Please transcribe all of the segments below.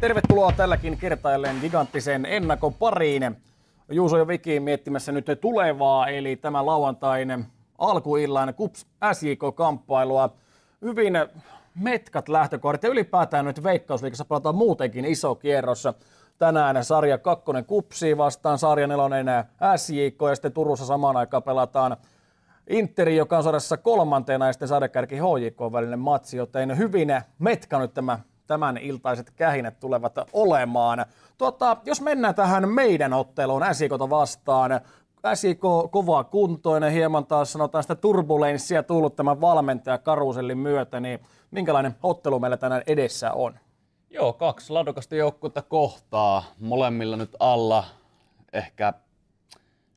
Tervetuloa tälläkin kertaalleen giganttiseen giganttisen Juuso ja Viki miettimässä nyt tulevaa, eli tämä lauantain alkuillan kups SJK-kamppailua. Hyvin metkat lähtökohdat ja ylipäätään nyt Veikkausliikassa palataan muutenkin iso kierros. Tänään sarja 2 kupsi vastaan sarja 4 SJK ja sitten Turussa samaan aikaan pelataan Interi, joka on sarjassa kolmantena ja sitten sarjakärki HJK välinen matsi, joten hyvin metkä nyt tämä tämän iltaiset kähinet tulevat olemaan. Tota, jos mennään tähän meidän otteluun äsikota vastaan, SIK kovaa kuntoinen, hieman taas sanotaan sitä turbulenssia tullut tämän valmentaja Karusellin myötä, niin minkälainen ottelu meillä tänään edessä on? Joo, kaksi ladokasta joukkuetta kohtaa, molemmilla nyt alla ehkä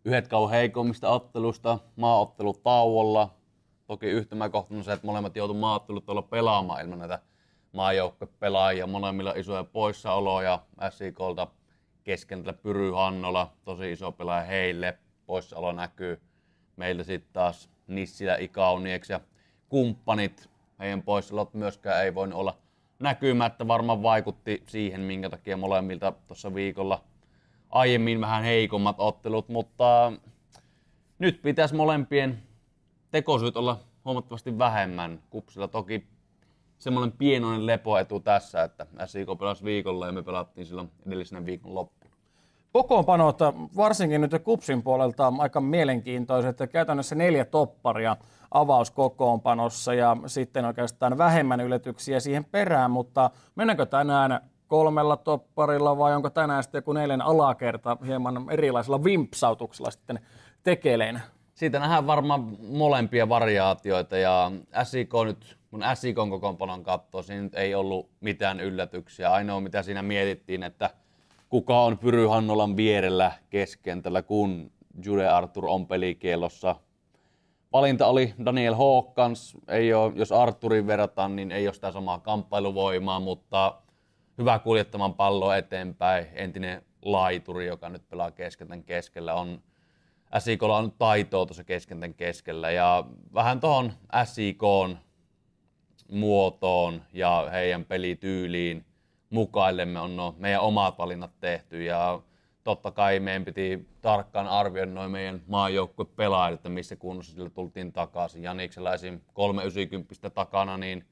yhdet kauan heikommista ottelusta, maaottelu tauolla. Toki yhtymäkohtana se, että molemmat joutuivat maaottelut olla pelaamaan ilman näitä maajoukkopelaajia, molemmilla isoja poissaoloja SIKlta keskentä Pyry Hannola, tosi iso pelaaja heille, poissaolo näkyy. meillä sitten taas Nissilä, Ikaunieks ja kumppanit, heidän poissaolot myöskään ei voinut olla näkymättä, varmaan vaikutti siihen, minkä takia molemmilta tuossa viikolla aiemmin vähän heikommat ottelut, mutta nyt pitäisi molempien tekosyyt olla huomattavasti vähemmän. Kupsilla toki semmoinen pienoinen lepoetu tässä, että SIK pelasi viikolla ja me pelattiin silloin edellisenä viikon loppuun. Kokoonpanot, varsinkin nyt kupsin puolelta, aika mielenkiintoiset. Käytännössä neljä topparia avauskokoonpanossa ja sitten oikeastaan vähemmän yllätyksiä siihen perään, mutta mennäänkö tänään kolmella topparilla vai onko tänään sitten joku neljän alakerta hieman erilaisilla vimpsautuksella sitten tekeleen? Siitä nähdään varmaan molempia variaatioita ja SIK nyt mun SIKon kokoonpanon kattoon, siinä nyt ei ollut mitään yllätyksiä. Ainoa mitä siinä mietittiin, että kuka on Pyry Hannolan vierellä keskentällä, kun Jude Arthur on pelikielossa. Valinta oli Daniel Hawkins. Ei ole, jos Arturin verrataan, niin ei ole sitä samaa kamppailuvoimaa, mutta hyvä kuljettamaan palloa eteenpäin. Entinen laituri, joka nyt pelaa keskentän keskellä, on SIKlla on taitoa tuossa keskentän keskellä. Ja vähän tuohon SIKon muotoon ja heidän pelityyliin mukaillemme on no, meidän omat valinnat tehty ja totta kai meidän piti tarkkaan arvioida noin meidän maajoukkue pelaajat, että missä kunnossa sillä tultiin takaisin. Janiksella esim. 390 takana, niin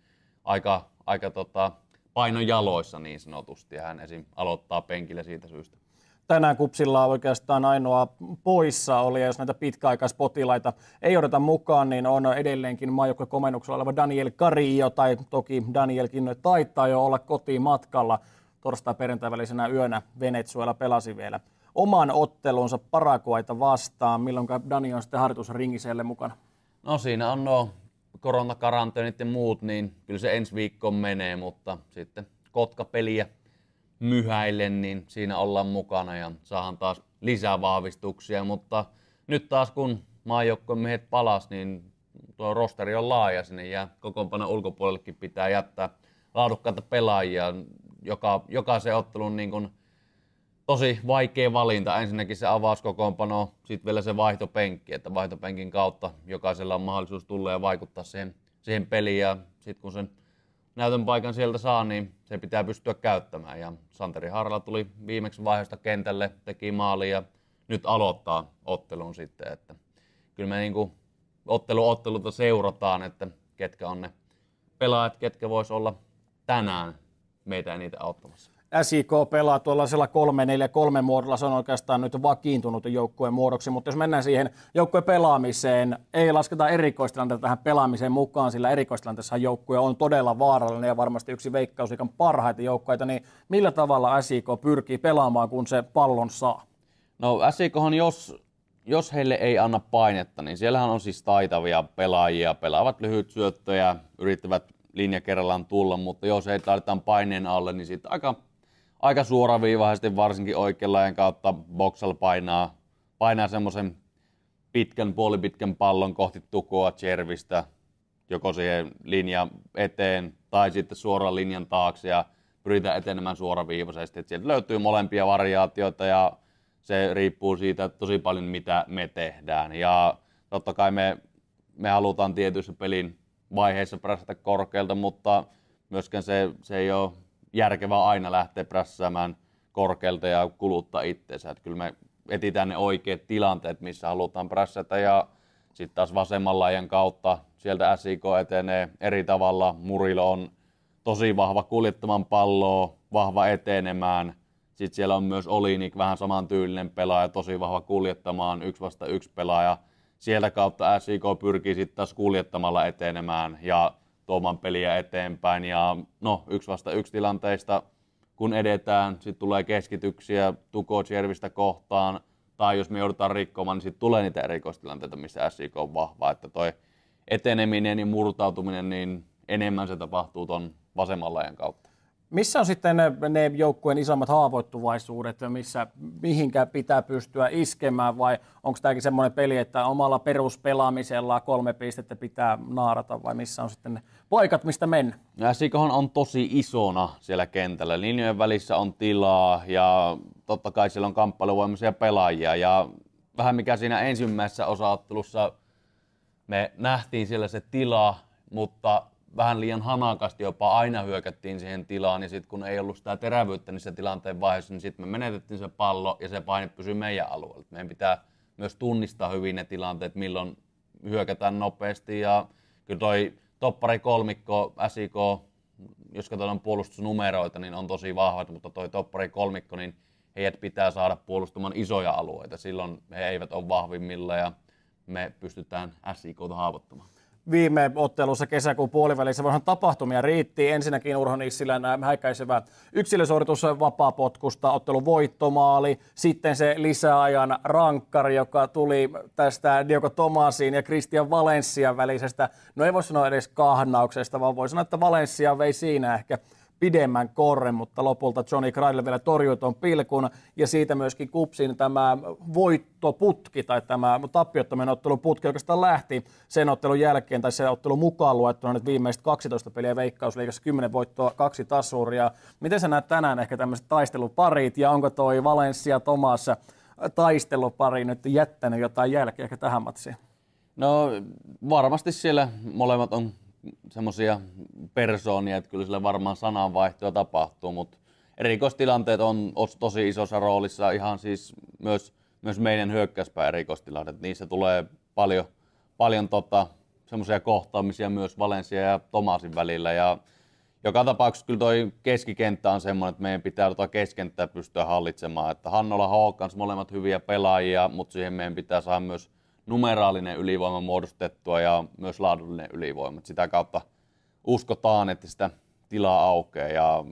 aika, aika tota, paino jaloissa niin sanotusti hän esim. aloittaa penkillä siitä syystä tänään kupsilla oikeastaan ainoa poissa oli, ja jos näitä pitkäaikaispotilaita ei odota mukaan, niin on edelleenkin komennuksella oleva Daniel Carillo, tai toki Danielkin taittaa jo olla kotiin matkalla torstai-perjantai välisenä yönä Venezuela pelasi vielä oman ottelunsa Paraguaita vastaan. Milloin Dani on sitten harjoitusringiselle mukana? No siinä on nuo koronakaranteenit ja muut, niin kyllä se ensi viikko menee, mutta sitten kotka peliä myhäille, niin siinä ollaan mukana ja saahan taas lisää vahvistuksia, mutta nyt taas kun maajoukkojen miehet palas, niin tuo rosteri on laaja, sinne ja kokoonpano ulkopuolellekin pitää jättää laadukkaita pelaajia, joka, joka se ottelun niin kuin tosi vaikea valinta. Ensinnäkin se avauskokoonpano, sitten vielä se vaihtopenkki, että vaihtopenkin kautta jokaisella on mahdollisuus tulla ja vaikuttaa siihen, siihen peliin ja sitten kun sen näytön paikan sieltä saa, niin se pitää pystyä käyttämään. Ja Santeri Harla tuli viimeksi vaiheesta kentälle, teki maali ja nyt aloittaa ottelun sitten. Että kyllä me niin kuin ottelu ottelulta seurataan, että ketkä on ne pelaajat, ketkä vois olla tänään meitä eniten auttamassa. SIK pelaa tuollaisella 3-4-3 muodolla, se on oikeastaan nyt vakiintunut joukkueen muodoksi, mutta jos mennään siihen joukkueen pelaamiseen, ei lasketa erikoistilanteita tähän pelaamiseen mukaan, sillä erikoistilanteessa joukkue on todella vaarallinen ja varmasti yksi on parhaita joukkueita, niin millä tavalla SIK pyrkii pelaamaan, kun se pallon saa? No SIKhan jos jos heille ei anna painetta, niin siellähän on siis taitavia pelaajia, pelaavat lyhyt syöttöjä, yrittävät linja kerrallaan tulla, mutta jos ei laitetaan paineen alle, niin siitä aika aika suoraviivaisesti varsinkin oikeanlainen kautta Boksal painaa, painaa semmoisen pitkän, puolipitkän pallon kohti tukoa Chervistä, joko siihen linjan eteen tai sitten suoraan linjan taakse ja pyritään etenemään suoraviivaisesti. Et sieltä löytyy molempia variaatioita ja se riippuu siitä tosi paljon, mitä me tehdään. Ja totta kai me, me halutaan tietyissä pelin vaiheissa päästä korkealta, mutta myöskään se, se ei ole järkevää aina lähteä prässäämään korkealta ja kuluttaa itseensä. Että kyllä me etsitään ne oikeat tilanteet, missä halutaan prässätä ja sitten taas vasemmalla ajan kautta sieltä SIK etenee eri tavalla. Murilo on tosi vahva kuljettamaan palloa, vahva etenemään. Sitten siellä on myös Olinik, vähän samantyylinen pelaaja, tosi vahva kuljettamaan, yksi vasta yksi pelaaja. Sieltä kautta SIK pyrkii sitten taas kuljettamalla etenemään ja tuomaan peliä eteenpäin. Ja no, yksi vasta yksi tilanteista, kun edetään, sitten tulee keskityksiä Tukocjervistä kohtaan, tai jos me joudutaan rikkomaan, niin sitten tulee niitä erikoistilanteita, missä SIK on vahva. Että toi eteneminen ja murtautuminen, niin enemmän se tapahtuu tuon vasemmalla laajan kautta. Missä on sitten ne, joukkueen isommat haavoittuvaisuudet, missä mihinkä pitää pystyä iskemään vai onko tämäkin semmoinen peli, että omalla peruspelaamisella kolme pistettä pitää naarata vai missä on sitten ne paikat, mistä mennä? Ja Sikohan on tosi isona siellä kentällä. Linjojen välissä on tilaa ja totta kai siellä on kamppailuvoimaisia pelaajia ja vähän mikä siinä ensimmäisessä osaattelussa me nähtiin siellä se tila, mutta vähän liian hanakasti jopa aina hyökättiin siihen tilaan, ja sitten kun ei ollut sitä terävyyttä niissä tilanteen vaiheessa, niin sitten me menetettiin se pallo, ja se paine pysyi meidän alueella. Meidän pitää myös tunnistaa hyvin ne tilanteet, milloin hyökätään nopeasti, ja kyllä toi toppari kolmikko, SIK, jos katsotaan puolustusnumeroita, niin on tosi vahvat, mutta toi toppari kolmikko, niin heidät pitää saada puolustamaan isoja alueita. Silloin he eivät ole vahvimmilla ja me pystytään SIKta haavoittamaan viime ottelussa kesäkuun puolivälissä, Vähän tapahtumia riitti. Ensinnäkin Urho Nissilän äh, häikäisevä yksilösuoritus vapaapotkusta, ottelun voittomaali, sitten se lisäajan rankkari, joka tuli tästä Diego Tomasin ja Christian Valenssian välisestä, no ei voi sanoa edes kahnauksesta, vaan voi sanoa, että Valenssia vei siinä ehkä pidemmän korren, mutta lopulta Johnny Cradle vielä torjui tuon pilkun ja siitä myöskin Kupsin tämä voittoputki tai tämä tappiottomien ottelun putki oikeastaan lähti sen ottelun jälkeen tai sen ottelun mukaan luettuna nyt viimeiset 12 peliä Veikkausliigassa 10 voittoa, kaksi tasuria. Miten sä näet tänään ehkä tämmöiset taisteluparit ja onko toi Valencia Tomas taistelupari nyt jättänyt jotain jälkeä ehkä tähän matsiin? No varmasti siellä molemmat on semmoisia persoonia, että kyllä sille varmaan sananvaihtoja tapahtuu, mutta erikoistilanteet on tosi isossa roolissa ihan siis myös, myös meidän hyökkäyspää erikoistilanteet. Niissä tulee paljon, paljon tota, semmoisia kohtaamisia myös Valencia ja Tomasin välillä ja joka tapauksessa kyllä toi keskikenttä on semmoinen, että meidän pitää tuota keskenttää pystyä hallitsemaan. Että Hannola Haakans molemmat hyviä pelaajia, mutta siihen meidän pitää saada myös numeraalinen ylivoima muodostettua ja myös laadullinen ylivoima. Sitä kautta – uskotaan, että sitä tilaa aukeaa ja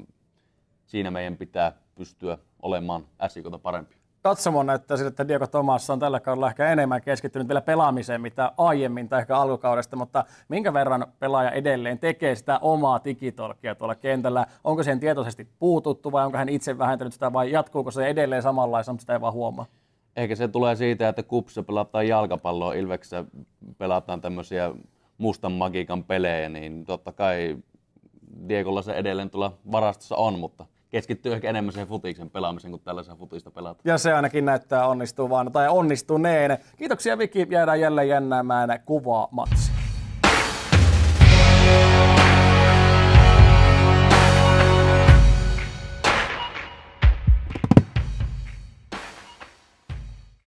siinä meidän pitää pystyä olemaan SIKta parempi. Katsomo näyttää siltä, että Diego Tomas on tällä kaudella ehkä enemmän keskittynyt vielä pelaamiseen, mitä aiemmin tai ehkä alkukaudesta, mutta minkä verran pelaaja edelleen tekee sitä omaa digitolkia tuolla kentällä? Onko siihen tietoisesti puututtu vai onko hän itse vähentänyt sitä vai jatkuuko se edelleen samanlaista, mutta sitä ei vaan huomaa? Ehkä se tulee siitä, että kupsa pelataan jalkapalloa, Ilveksessä pelataan tämmöisiä mustan magiikan pelejä, niin totta kai Diegolla se edelleen tuolla varastossa on, mutta keskittyy ehkä enemmän siihen futiksen pelaamiseen, kun tällaisen futista pelata. Ja se ainakin näyttää onnistuvan tai onnistuneen. Kiitoksia Viki, jäädään jälleen jännäämään kuva matsi.